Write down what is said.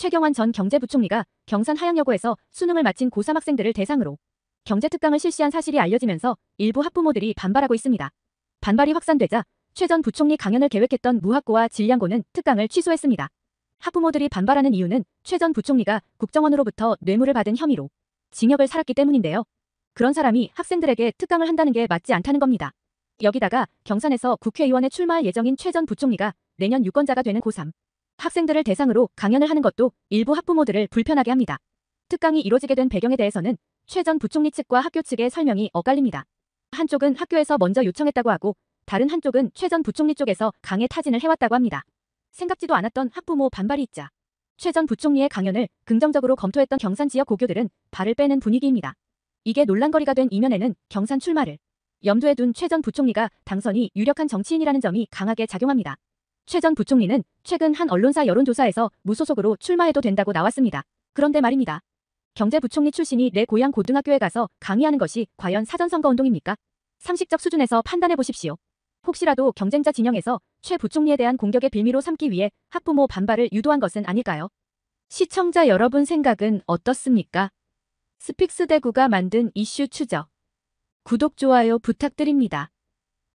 최경환 전 경제부총리가 경산 하양여고에서 수능을 마친 고3 학생들을 대상으로 경제특강을 실시한 사실이 알려지면서 일부 학부모들이 반발하고 있습니다. 반발이 확산되자 최전 부총리 강연을 계획했던 무학고와 질량고는 특강을 취소했습니다. 학부모들이 반발하는 이유는 최전 부총리가 국정원으로부터 뇌물을 받은 혐의로 징역을 살았기 때문인데요. 그런 사람이 학생들에게 특강을 한다는 게 맞지 않다는 겁니다. 여기다가 경산에서 국회의원에 출마할 예정인 최전 부총리가 내년 유권자가 되는 고3 학생들을 대상으로 강연을 하는 것도 일부 학부모들을 불편하게 합니다. 특강이 이루어지게된 배경에 대해서는 최전 부총리 측과 학교 측의 설명이 엇갈립니다. 한쪽은 학교에서 먼저 요청했다고 하고 다른 한쪽은 최전 부총리 쪽에서 강의 타진을 해왔다고 합니다. 생각지도 않았던 학부모 반발이 있자 최전 부총리의 강연을 긍정적으로 검토했던 경산 지역 고교들은 발을 빼는 분위기입니다. 이게 논란거리가 된 이면에는 경산 출마를 염두에 둔 최전 부총리가 당선이 유력한 정치인이라는 점이 강하게 작용합니다. 최전 부총리는 최근 한 언론사 여론조사에서 무소속으로 출마해도 된다고 나왔습니다. 그런데 말입니다. 경제부총리 출신이 내 고향 고등학교에 가서 강의하는 것이 과연 사전선거 운동입니까? 상식적 수준에서 판단해 보십시오. 혹시라도 경쟁자 진영에서 최 부총리에 대한 공격의 빌미로 삼기 위해 학부모 반발을 유도한 것은 아닐까요? 시청자 여러분 생각은 어떻습니까? 스픽스 대구가 만든 이슈 추적. 구독, 좋아요 부탁드립니다.